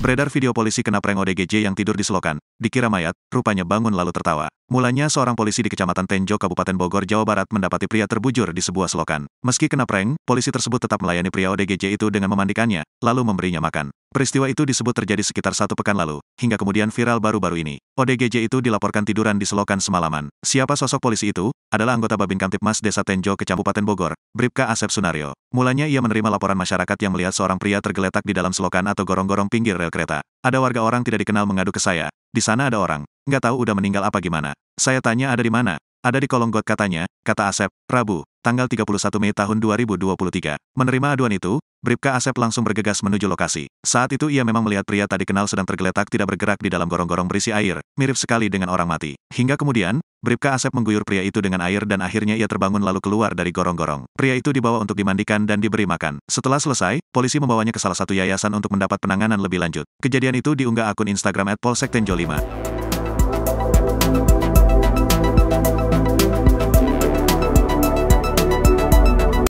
Beredar video polisi kena prank ODGJ yang tidur di selokan, dikira mayat, rupanya bangun lalu tertawa. Mulanya seorang polisi di Kecamatan Tenjo, Kabupaten Bogor, Jawa Barat mendapati pria terbujur di sebuah selokan. Meski kena prank, polisi tersebut tetap melayani pria ODGJ itu dengan memandikannya, lalu memberinya makan. Peristiwa itu disebut terjadi sekitar satu pekan lalu, hingga kemudian viral baru-baru ini. ODGJ itu dilaporkan tiduran di selokan semalaman. Siapa sosok polisi itu? Adalah anggota Babin Kamtipmas Desa Tenjo Kecamatan Bogor, Bripka Asep Sunario. Mulanya ia menerima laporan masyarakat yang melihat seorang pria tergeletak di dalam selokan atau gorong-gorong pinggir rel kereta. Ada warga orang tidak dikenal mengadu ke saya. Di sana ada orang. Nggak tahu udah meninggal apa gimana. Saya tanya ada di mana ada di kolong got katanya, kata Asep, Rabu, tanggal 31 Mei tahun 2023. Menerima aduan itu, Bribka Asep langsung bergegas menuju lokasi. Saat itu ia memang melihat pria tadi kenal sedang tergeletak tidak bergerak di dalam gorong-gorong berisi air, mirip sekali dengan orang mati. Hingga kemudian, Bribka Asep mengguyur pria itu dengan air dan akhirnya ia terbangun lalu keluar dari gorong-gorong. Pria itu dibawa untuk dimandikan dan diberi makan. Setelah selesai, polisi membawanya ke salah satu yayasan untuk mendapat penanganan lebih lanjut. Kejadian itu diunggah akun Instagram Polsek Tenjo 5